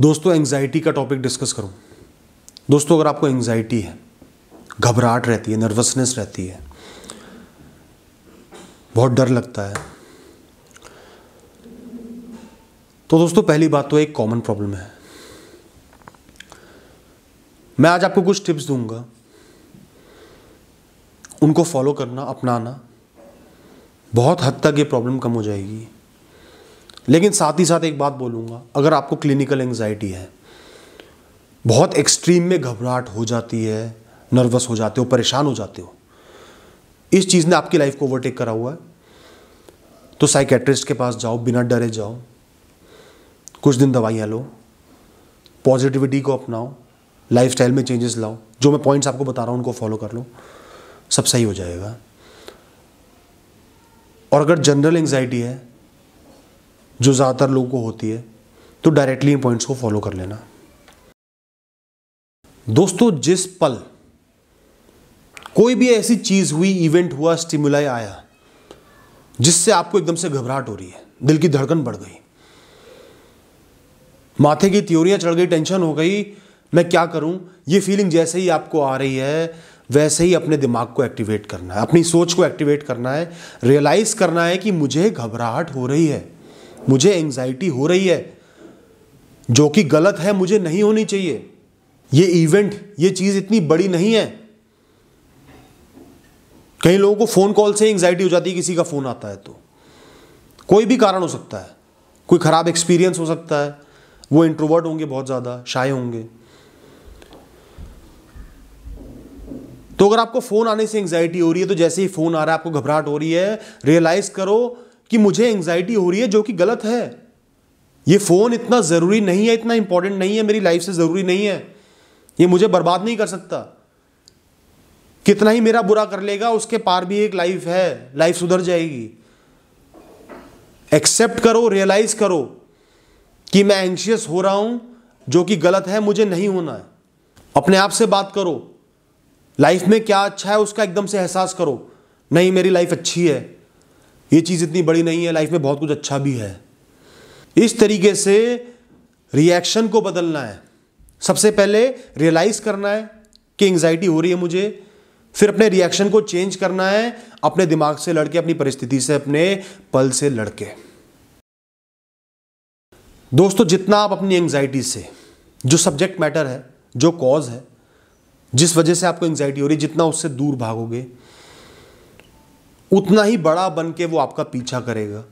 दोस्तों एंग्जाइटी का topic discuss करूं दोस्तों अगर आपको एंग्जाइटी है घबराहट रहती है नर्वसनेस रहती है बहुत डर लगता है तो दोस्तों पहली बात तो एक कॉमन प्रॉब्लम है मैं आज आपको कुछ टिप्स दूंगा उनको फॉलो करना अपनाना बहुत हद तक ये प्रॉब्लम कम हो जाएगी लेकिन साथ ही साथ एक बात बोलूँगा अगर आपको क्लिनिकल एंग्जाइटी है बहुत एक्सट्रीम में घबराहट हो जाती है नर्वस हो जाते हो परेशान हो जाते हो इस चीज़ ने आपकी लाइफ को ओवरटेक करा हुआ है तो साइकेट्रिस्ट के पास जाओ बिना डरे जाओ कुछ दिन दवाइयाँ लो पॉजिटिविटी को अपनाओ लाइफ में चेंजेस लाओ जो मैं पॉइंट्स आपको बता रहा हूँ उनको फॉलो कर लो सब सही हो जाएगा और अगर जनरल एंग्जाइटी है जो ज़्यादातर लोगों को होती है तो डायरेक्टली इन पॉइंट्स को फॉलो कर लेना दोस्तों जिस पल कोई भी ऐसी चीज़ हुई इवेंट हुआ स्टिमुलाई आया जिससे आपको एकदम से घबराहट हो रही है दिल की धड़कन बढ़ गई माथे की त्योरियाँ चढ़ गई टेंशन हो गई मैं क्या करूं ये फीलिंग जैसे ही आपको आ रही है वैसे ही अपने दिमाग को एक्टिवेट करना है अपनी सोच को एक्टिवेट करना है रियलाइज करना है कि मुझे घबराहट हो रही है मुझे एंग्जाइटी हो रही है जो कि गलत है मुझे नहीं होनी चाहिए ये इवेंट ये चीज़ इतनी बड़ी नहीं है कई लोगों को फ़ोन कॉल से एंग्जाइटी हो जाती है किसी का फ़ोन आता है तो कोई भी कारण हो सकता है कोई ख़राब एक्सपीरियंस हो सकता है वो इंट्रोवर्ट होंगे बहुत ज़्यादा शाय होंगे तो अगर आपको फ़ोन आने से एंजाइटी हो रही है तो जैसे ही फ़ोन आ रहा है आपको घबराहट हो रही है रियलाइज़ करो कि मुझे एंग्जाइटी हो रही है जो कि गलत है ये फ़ोन इतना ज़रूरी नहीं है इतना इंपॉर्टेंट नहीं है मेरी लाइफ से ज़रूरी नहीं है ये मुझे बर्बाद नहीं कर सकता कितना ही मेरा बुरा कर लेगा उसके पार भी एक लाइफ है लाइफ सुधर जाएगी एक्सेप्ट करो रियलाइज करो कि मैं एंशियस हो रहा हूं जो कि गलत है मुझे नहीं होना है अपने आप से बात करो लाइफ में क्या अच्छा है उसका एकदम से एहसास करो नहीं मेरी लाइफ अच्छी है ये चीज़ इतनी बड़ी नहीं है लाइफ में बहुत कुछ अच्छा भी है इस तरीके से रिएक्शन को बदलना है सबसे पहले रियलाइज़ करना है कि एंग्जाइटी हो रही है मुझे फिर अपने रिएक्शन को चेंज करना है अपने दिमाग से लड़के अपनी परिस्थिति से अपने पल से लड़के दोस्तों जितना आप अपनी एंग्जाइटी से जो सब्जेक्ट मैटर है जो कॉज है जिस वजह से आपको एंग्जाइटी हो रही है जितना उससे दूर भागोगे उतना ही बड़ा बन के वो आपका पीछा करेगा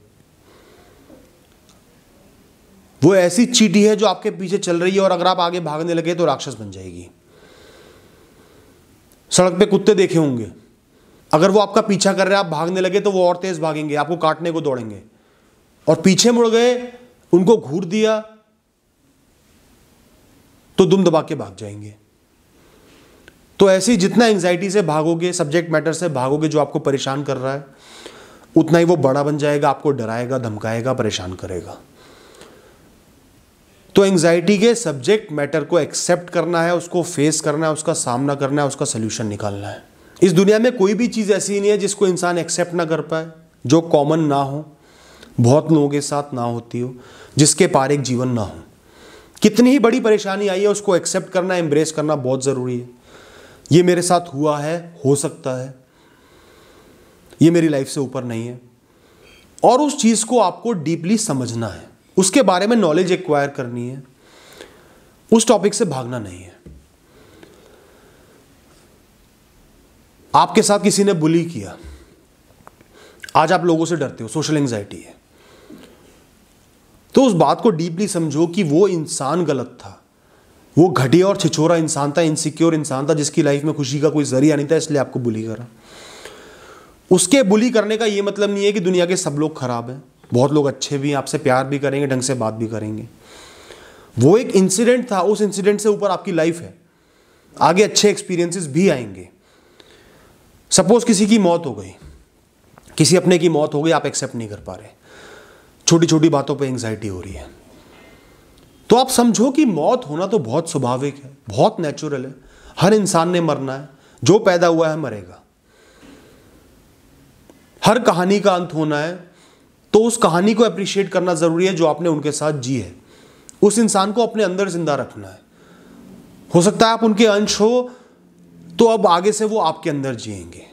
वो ऐसी चीटी है जो आपके पीछे चल रही है और अगर आप आगे भागने लगे तो राक्षस बन जाएगी सड़क पे कुत्ते देखे होंगे अगर वो आपका पीछा कर रहे हैं आप भागने लगे तो वो और तेज भागेंगे आपको काटने को दौड़ेंगे और पीछे मुड़ गए उनको घूर दिया तो दुम दबा के भाग जाएंगे तो ऐसे ही जितना एंग्जाइटी से भागोगे सब्जेक्ट मैटर से भागोगे जो आपको परेशान कर रहा है उतना ही वो बड़ा बन जाएगा आपको डराएगा धमकाएगा परेशान करेगा तो एंग्जाइटी के सब्जेक्ट मैटर को एक्सेप्ट करना है उसको फेस करना है उसका सामना करना है उसका सोल्यूशन निकालना है इस दुनिया में कोई भी चीज़ ऐसी नहीं है जिसको इंसान एक्सेप्ट ना कर पाए जो कॉमन ना हो बहुत लोगों के साथ ना होती हो जिसके पार एक जीवन ना हो कितनी ही बड़ी परेशानी आई है उसको एक्सेप्ट करना एम्ब्रेस करना बहुत ज़रूरी है ये मेरे साथ हुआ है हो सकता है ये मेरी लाइफ से ऊपर नहीं है और उस चीज़ को आपको डीपली समझना है उसके बारे में नॉलेज एक्वायर करनी है उस टॉपिक से भागना नहीं है आपके साथ किसी ने बुली किया आज आप लोगों से डरते हो सोशल एंग्जाइटी है तो उस बात को डीपली समझो कि वो इंसान गलत था वो घटिया और छिछोरा इंसान था इनसिक्योर इंसान था जिसकी लाइफ में खुशी का कोई जरिया नहीं था इसलिए आपको बुली करा उसके बुली करने का ये मतलब नहीं है कि दुनिया के सब लोग खराब हैं बहुत लोग अच्छे भी हैं आपसे प्यार भी करेंगे ढंग से बात भी करेंगे वो एक इंसिडेंट था उस इंसिडेंट से ऊपर आपकी लाइफ है आगे अच्छे एक्सपीरियंसेस भी आएंगे सपोज किसी की मौत हो गई किसी अपने की मौत हो गई आप एक्सेप्ट नहीं कर पा रहे छोटी छोटी बातों पर एंग्जाइटी हो रही है तो आप समझो कि मौत होना तो बहुत स्वाभाविक है बहुत नेचुरल है हर इंसान ने मरना है जो पैदा हुआ है मरेगा हर कहानी का अंत होना है तो उस कहानी को अप्रिशिएट करना ज़रूरी है जो आपने उनके साथ जी है उस इंसान को अपने अंदर जिंदा रखना है हो सकता है आप उनके अंश हो तो अब आगे से वो आपके अंदर जिएंगे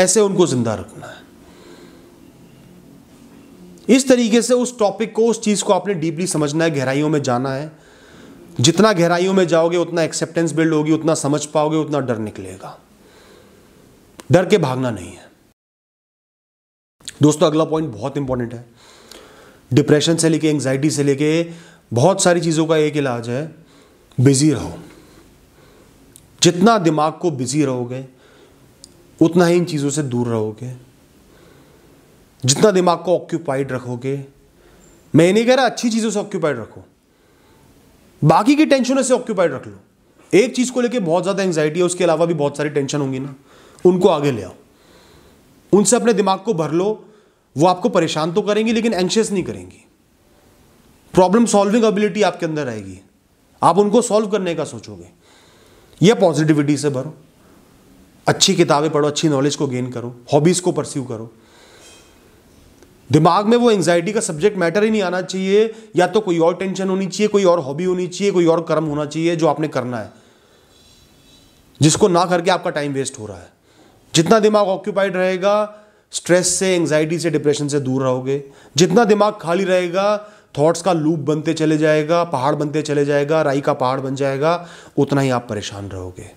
ऐसे उनको जिंदा रखना है इस तरीके से उस टॉपिक को उस चीज़ को आपने डीपली समझना है गहराइयों में जाना है जितना गहराइयों में जाओगे उतना एक्सेप्टेंस बिल्ड होगी उतना समझ पाओगे उतना डर निकलेगा डर के भागना नहीं है दोस्तों अगला पॉइंट बहुत इंपॉर्टेंट है डिप्रेशन से लेके एंग्जाइटी से लेके बहुत सारी चीज़ों का एक इलाज है बिजी रहो जितना दिमाग को बिजी रहोगे उतना ही इन चीज़ों से दूर रहोगे जितना दिमाग को ऑक्यूपाइड रखोगे मैं नहीं कह रहा अच्छी चीज़ों से ऑक्यूपाइड रखो बाकी की टेंशनों से ऑक्यूपाइड रख लो एक चीज़ को लेके बहुत ज़्यादा एंग्जाइटी है उसके अलावा भी बहुत सारी टेंशन होंगी ना उनको आगे ले आओ उनसे अपने दिमाग को भर लो वो आपको परेशान तो करेंगी लेकिन एंशियस नहीं करेंगी प्रॉब्लम सॉल्विंग एबिलिटी आपके अंदर आएगी आप उनको सॉल्व करने का सोचोगे या पॉजिटिविटी से भरो अच्छी किताबें पढ़ो अच्छी नॉलेज को गेन करो हॉबीज़ को परस्यू करो दिमाग में वो एंग्जाइटी का सब्जेक्ट मैटर ही नहीं आना चाहिए या तो कोई और टेंशन होनी चाहिए कोई और हॉबी होनी चाहिए कोई और कर्म होना चाहिए जो आपने करना है जिसको ना करके आपका टाइम वेस्ट हो रहा है जितना दिमाग ऑक्यूपाइड रहेगा स्ट्रेस से एंग्जाइटी से डिप्रेशन से दूर रहोगे जितना दिमाग खाली रहेगा थॉट्स का लूप बनते चले जाएगा पहाड़ बनते चले जाएगा राई का पहाड़ बन जाएगा उतना ही आप परेशान रहोगे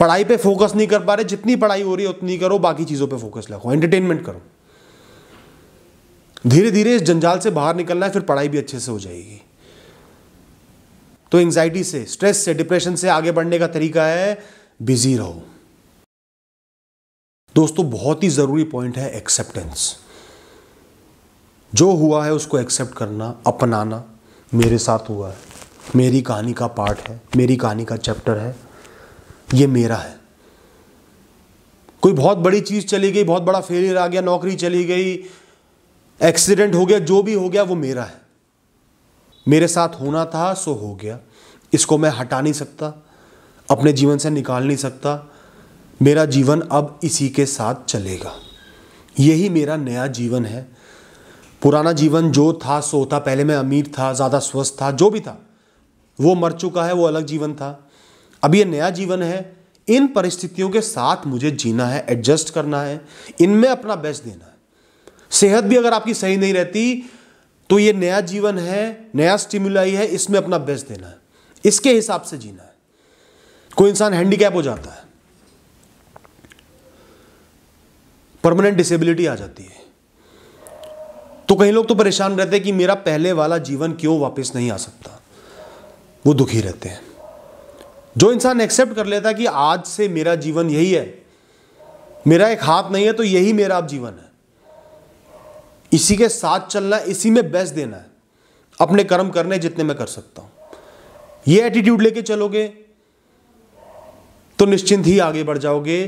पढ़ाई पे फोकस नहीं कर पा रहे जितनी पढ़ाई हो रही है उतनी करो बाकी चीज़ों पे फोकस लगाओ एंटरटेनमेंट करो धीरे धीरे इस जंजाल से बाहर निकलना है फिर पढ़ाई भी अच्छे से हो जाएगी तो एंग्जाइटी से स्ट्रेस से डिप्रेशन से आगे बढ़ने का तरीका है बिजी रहो दोस्तों बहुत ही जरूरी पॉइंट है एक्सेप्टेंस जो हुआ है उसको एक्सेप्ट करना अपनाना मेरे साथ हुआ है मेरी कहानी का पार्ट है मेरी कहानी का चैप्टर है ये मेरा है कोई बहुत बड़ी चीज़ चली गई बहुत बड़ा फेलियर आ गया नौकरी चली गई एक्सीडेंट हो गया जो भी हो गया वो मेरा है मेरे साथ होना था सो हो गया इसको मैं हटा नहीं सकता अपने जीवन से निकाल नहीं सकता मेरा जीवन अब इसी के साथ चलेगा यही मेरा नया जीवन है पुराना जीवन जो था सो था पहले मैं अमीर था ज़्यादा स्वस्थ था जो भी था वो मर चुका है वो अलग जीवन था अब ये नया जीवन है इन परिस्थितियों के साथ मुझे जीना है एडजस्ट करना है इनमें अपना बेस्ट देना है सेहत भी अगर आपकी सही नहीं रहती तो ये नया जीवन है नया स्टिमुलाई है इसमें अपना बेस्ट देना है इसके हिसाब से जीना है कोई इंसान हैंडीकैप हो जाता है परमानेंट डिसेबिलिटी आ जाती है तो कई लोग तो परेशान रहते हैं कि मेरा पहले वाला जीवन क्यों वापस नहीं आ सकता वो दुखी रहते हैं जो इंसान एक्सेप्ट कर लेता है कि आज से मेरा जीवन यही है मेरा एक हाथ नहीं है तो यही मेरा अब जीवन है इसी के साथ चलना है इसी में बेस्ट देना है अपने कर्म करने जितने मैं कर सकता हूं ये एटीट्यूड लेके चलोगे तो निश्चिंत ही आगे बढ़ जाओगे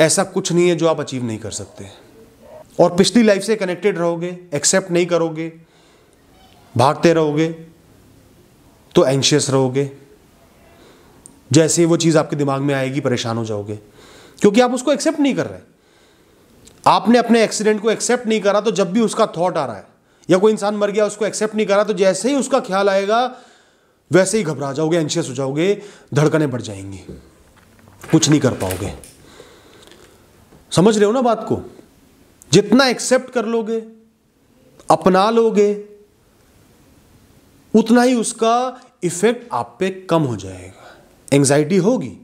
ऐसा कुछ नहीं है जो आप अचीव नहीं कर सकते और पिछली लाइफ से कनेक्टेड रहोगे एक्सेप्ट नहीं करोगे भागते रहोगे तो एंशियस रहोगे जैसे ही वो चीज़ आपके दिमाग में आएगी परेशान हो जाओगे क्योंकि आप उसको एक्सेप्ट नहीं कर रहे आपने अपने एक्सीडेंट को एक्सेप्ट नहीं करा तो जब भी उसका थॉट आ रहा है या कोई इंसान मर गया उसको एक्सेप्ट नहीं करा तो जैसे ही उसका ख्याल आएगा वैसे ही घबरा जाओगे एंशियस हो जाओगे धड़कने बढ़ जाएंगी कुछ नहीं कर पाओगे समझ रहे हो ना बात को जितना एक्सेप्ट कर लोगे अपना लोगे उतना ही उसका इफेक्ट आप पे कम हो जाएगा एंग्जाइटी होगी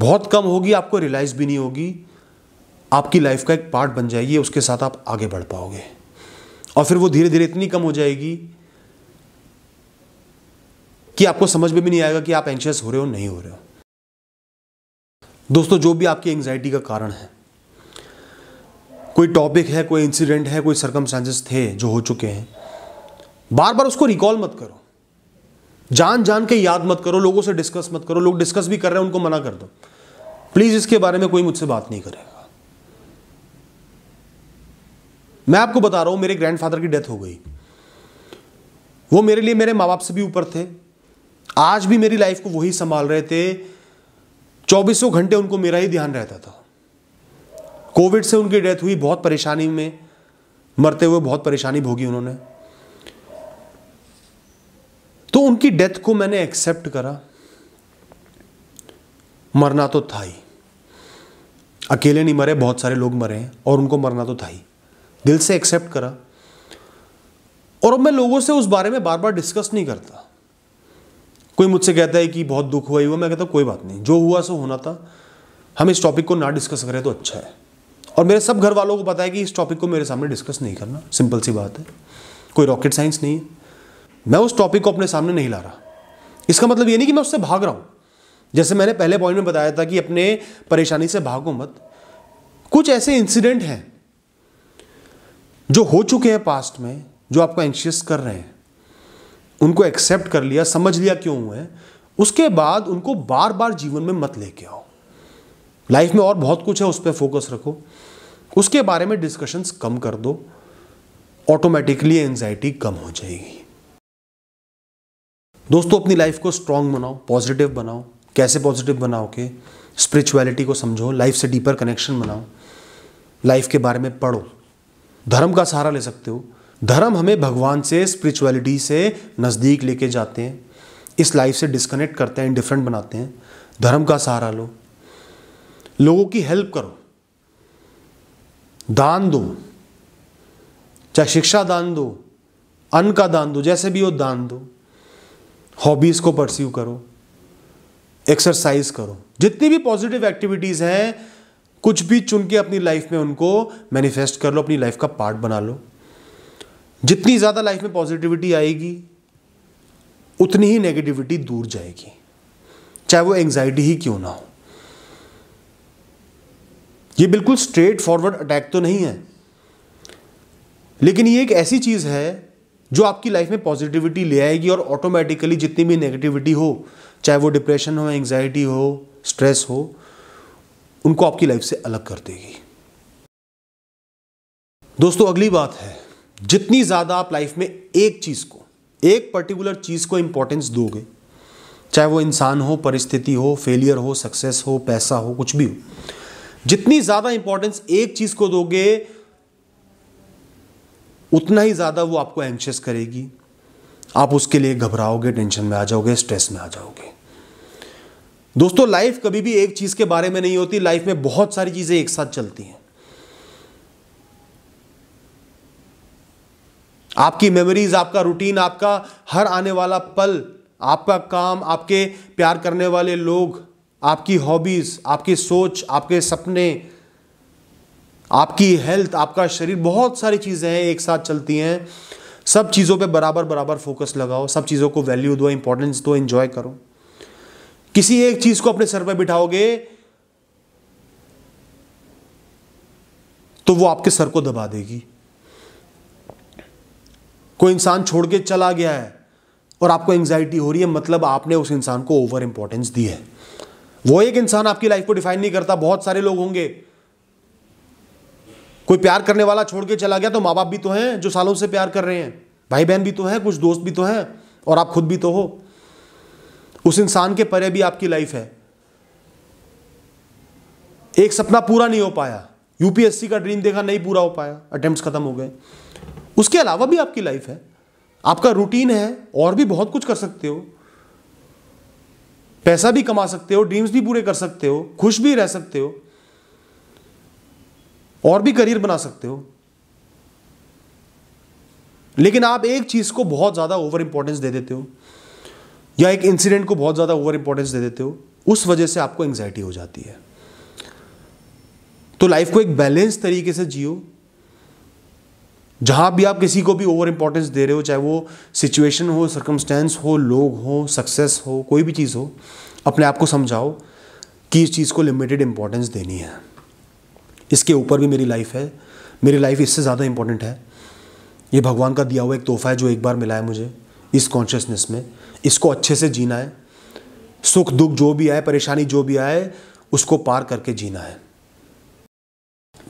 बहुत कम होगी आपको रियलाइज भी नहीं होगी आपकी लाइफ का एक पार्ट बन जाएगी उसके साथ आप आगे बढ़ पाओगे और फिर वो धीरे धीरे इतनी कम हो जाएगी कि आपको समझ में भी नहीं आएगा कि आप एंशियस हो रहे हो नहीं हो रहे हो दोस्तों जो भी आपकी एंग्जाइटी का कारण है कोई टॉपिक है कोई इंसिडेंट है कोई सरकम थे जो हो चुके हैं बार बार उसको रिकॉल मत करो जान जान के याद मत करो लोगों से डिस्कस मत करो लोग डिस्कस भी कर रहे हैं उनको मना कर दो प्लीज़ इसके बारे में कोई मुझसे बात नहीं करेगा मैं आपको बता रहा हूं मेरे ग्रैंडफादर की डेथ हो गई वो मेरे लिए मेरे माँ बाप से भी ऊपर थे आज भी मेरी लाइफ को वही संभाल रहे थे चौबीसों घंटे उनको मेरा ही ध्यान रहता था कोविड से उनकी डेथ हुई बहुत परेशानी में मरते हुए बहुत परेशानी भोगी उन्होंने तो उनकी डेथ को मैंने एक्सेप्ट करा मरना तो था ही अकेले नहीं मरे बहुत सारे लोग मरे हैं और उनको मरना तो था ही दिल से एक्सेप्ट करा और अब मैं लोगों से उस बारे में बार बार डिस्कस नहीं करता कोई मुझसे कहता है कि बहुत दुख हुआ हुआ मैं कहता कोई बात नहीं जो हुआ सो होना था हम इस टॉपिक को ना डिस्कस करें तो अच्छा है और मेरे सब घर वालों को पता है कि इस टॉपिक को मेरे सामने डिस्कस नहीं करना सिंपल सी बात है कोई रॉकेट साइंस नहीं है मैं उस टॉपिक को अपने सामने नहीं ला रहा इसका मतलब ये नहीं कि मैं उससे भाग रहा हूँ जैसे मैंने पहले पॉइंट में बताया था कि अपने परेशानी से भागो मत कुछ ऐसे इंसिडेंट हैं जो हो चुके हैं पास्ट में जो आपको एंशियस कर रहे हैं उनको एक्सेप्ट कर लिया समझ लिया क्यों हुए हैं उसके बाद उनको बार बार जीवन में मत लेके आओ लाइफ में और बहुत कुछ है उस पर फोकस रखो उसके बारे में डिस्कशंस कम कर दो ऑटोमेटिकली एंजाइटी कम हो जाएगी दोस्तों अपनी लाइफ को स्ट्रांग बनाओ पॉजिटिव बनाओ कैसे पॉजिटिव बनाओ के स्पिरिचुअलिटी को समझो लाइफ से डीपर कनेक्शन बनाओ लाइफ के बारे में पढ़ो धर्म का सहारा ले सकते हो धर्म हमें भगवान से स्पिरिचुअलिटी से नज़दीक लेके जाते हैं इस लाइफ से डिस्कनेक्ट करते हैं डिफरेंट बनाते हैं धर्म का सहारा लो लोगों की हेल्प करो दान दो चाहे शिक्षा दान दो अन्न का दान दो जैसे भी हो दान दो हॉबीज़ को परस्यू करो एक्सरसाइज करो जितनी भी पॉजिटिव एक्टिविटीज़ हैं कुछ भी चुन के अपनी लाइफ में उनको मैनिफेस्ट कर लो अपनी लाइफ का पार्ट बना लो जितनी ज़्यादा लाइफ में पॉजिटिविटी आएगी उतनी ही नेगेटिविटी दूर जाएगी चाहे वो एंग्जाइटी ही क्यों ना हो ये बिल्कुल स्ट्रेट फॉरवर्ड अटैक तो नहीं है लेकिन ये एक ऐसी चीज़ है जो आपकी लाइफ में पॉजिटिविटी ले आएगी और ऑटोमेटिकली जितनी भी नेगेटिविटी हो चाहे वो डिप्रेशन हो एंग्जाइटी हो स्ट्रेस हो उनको आपकी लाइफ से अलग कर देगी दोस्तों अगली बात है जितनी ज़्यादा आप लाइफ में एक चीज़ को एक पर्टिकुलर चीज़ को इंपॉर्टेंस दोगे चाहे वो इंसान हो परिस्थिति हो फेलियर हो सक्सेस हो पैसा हो कुछ भी हो जितनी ज़्यादा इंपॉर्टेंस एक चीज़ को दोगे उतना ही ज़्यादा वो आपको एंशियस करेगी आप उसके लिए घबराओगे टेंशन में आ जाओगे स्ट्रेस में आ जाओगे दोस्तों लाइफ कभी भी एक चीज के बारे में नहीं होती लाइफ में बहुत सारी चीजें एक साथ चलती हैं आपकी मेमोरीज आपका रूटीन आपका हर आने वाला पल आपका काम आपके प्यार करने वाले लोग आपकी हॉबीज आपकी सोच आपके सपने आपकी हेल्थ आपका शरीर बहुत सारी चीज़ें हैं एक साथ चलती हैं सब चीज़ों पे बराबर बराबर फोकस लगाओ सब चीज़ों को वैल्यू दो इंपॉर्टेंस दो एंजॉय करो किसी एक चीज को अपने सर पर बिठाओगे तो वो आपके सर को दबा देगी कोई इंसान छोड़ के चला गया है और आपको एंग्जाइटी हो रही है मतलब आपने उस इंसान को ओवर इंपॉर्टेंस दी है वो एक इंसान आपकी लाइफ को डिफाइन नहीं करता बहुत सारे लोग होंगे कोई प्यार करने वाला छोड़ के चला गया तो माँ बाप भी तो हैं जो सालों से प्यार कर रहे हैं भाई बहन भी तो हैं कुछ दोस्त भी तो हैं और आप खुद भी तो हो उस इंसान के परे भी आपकी लाइफ है एक सपना पूरा नहीं हो पाया यूपीएससी का ड्रीम देखा नहीं पूरा हो पाया अटेम्प्ट खत्म हो गए उसके अलावा भी आपकी लाइफ है आपका रूटीन है और भी बहुत कुछ कर सकते हो पैसा भी कमा सकते हो ड्रीम्स भी पूरे कर सकते हो खुश भी रह सकते हो और भी करियर बना सकते हो लेकिन आप एक चीज को बहुत ज्यादा ओवर इंपॉर्टेंस दे देते हो या एक इंसिडेंट को बहुत ज़्यादा ओवर इंपॉर्टेंस दे देते हो उस वजह से आपको एंग्जाइटी हो जाती है तो लाइफ को एक बैलेंस तरीके से जियो जहां भी आप किसी को भी ओवर इंपॉर्टेंस दे रहे हो चाहे वो सिचुएशन हो सर्कमस्टेंस हो लोग हो सक्सेस हो कोई भी चीज़ हो अपने आप को समझाओ कि इस चीज़ को लिमिटेड इंपॉर्टेंस देनी है इसके ऊपर भी मेरी लाइफ है मेरी लाइफ इससे ज़्यादा इंपॉर्टेंट है ये भगवान का दिया हुआ एक तोहफा है जो एक बार मिला है मुझे इस कॉन्शियसनेस में इसको अच्छे से जीना है सुख दुख जो भी आए परेशानी जो भी आए उसको पार करके जीना है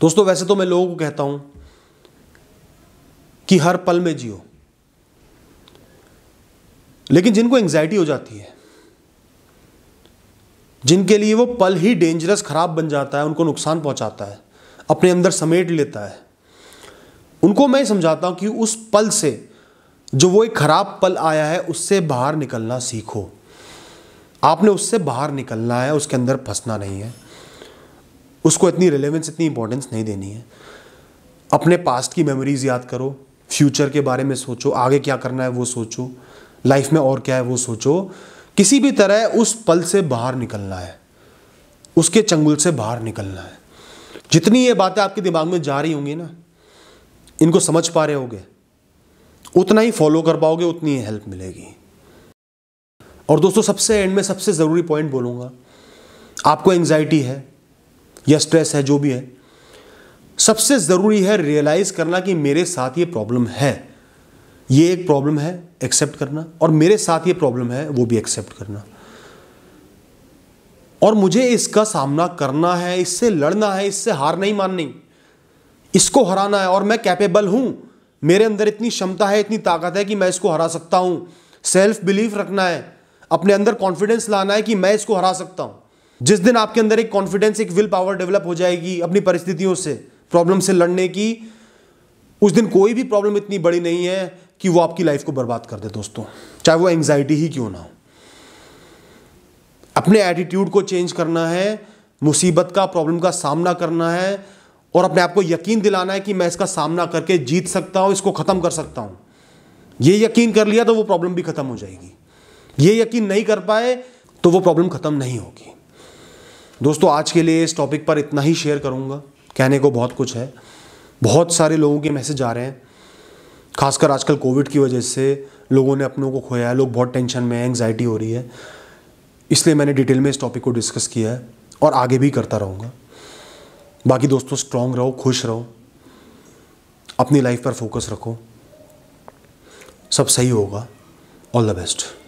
दोस्तों वैसे तो मैं लोगों को कहता हूं कि हर पल में जियो लेकिन जिनको एंग्जाइटी हो जाती है जिनके लिए वो पल ही डेंजरस खराब बन जाता है उनको नुकसान पहुंचाता है अपने अंदर समेट लेता है उनको मैं समझाता हूं कि उस पल से जो वो एक खराब पल आया है उससे बाहर निकलना सीखो आपने उससे बाहर निकलना है उसके अंदर फंसना नहीं है उसको इतनी रिलेवेंस इतनी इंपॉर्टेंस नहीं देनी है अपने पास्ट की मेमोरीज याद करो फ्यूचर के बारे में सोचो आगे क्या करना है वो सोचो लाइफ में और क्या है वो सोचो किसी भी तरह उस पल से बाहर निकलना है उसके चंगुल से बाहर निकलना है जितनी ये बातें आपके दिमाग में जा रही होंगी ना इनको समझ पा रहे होगे उतना ही फॉलो कर पाओगे उतनी ही हेल्प मिलेगी और दोस्तों सबसे एंड में सबसे ज़रूरी पॉइंट बोलूँगा आपको एंग्जाइटी है या स्ट्रेस है जो भी है सबसे ज़रूरी है रियलाइज़ करना कि मेरे साथ ये प्रॉब्लम है ये एक प्रॉब्लम है एक्सेप्ट करना और मेरे साथ ये प्रॉब्लम है वो भी एक्सेप्ट करना और मुझे इसका सामना करना है इससे लड़ना है इससे हार नहीं माननी इसको हराना है और मैं कैपेबल हूं मेरे अंदर इतनी क्षमता है इतनी ताकत है कि मैं इसको हरा सकता हूँ सेल्फ बिलीफ रखना है अपने अंदर कॉन्फिडेंस लाना है कि मैं इसको हरा सकता हूँ जिस दिन आपके अंदर एक कॉन्फिडेंस एक विल पावर डेवलप हो जाएगी अपनी परिस्थितियों से प्रॉब्लम से लड़ने की उस दिन कोई भी प्रॉब्लम इतनी बड़ी नहीं है कि वो आपकी लाइफ को बर्बाद कर दे दोस्तों चाहे वो एंग्जाइटी ही क्यों ना हो अपने एटीट्यूड को चेंज करना है मुसीबत का प्रॉब्लम का सामना करना है और अपने आप को यकीन दिलाना है कि मैं इसका सामना करके जीत सकता हूँ इसको ख़त्म कर सकता हूँ ये यकीन कर लिया तो वो प्रॉब्लम भी ख़त्म हो जाएगी ये यकीन नहीं कर पाए तो वो प्रॉब्लम ख़त्म नहीं होगी दोस्तों आज के लिए इस टॉपिक पर इतना ही शेयर करूँगा कहने को बहुत कुछ है बहुत सारे लोगों के मैसेज आ रहे हैं खासकर आजकल कोविड की वजह से लोगों ने अपनों को खोया है लोग बहुत टेंशन में एंगजाइटी एंग्जाइटी हो रही है इसलिए मैंने डिटेल में इस टॉपिक को डिस्कस किया है और आगे भी करता रहूँगा बाकी दोस्तों स्ट्रांग रहो खुश रहो अपनी लाइफ पर फोकस रखो सब सही होगा ऑल द बेस्ट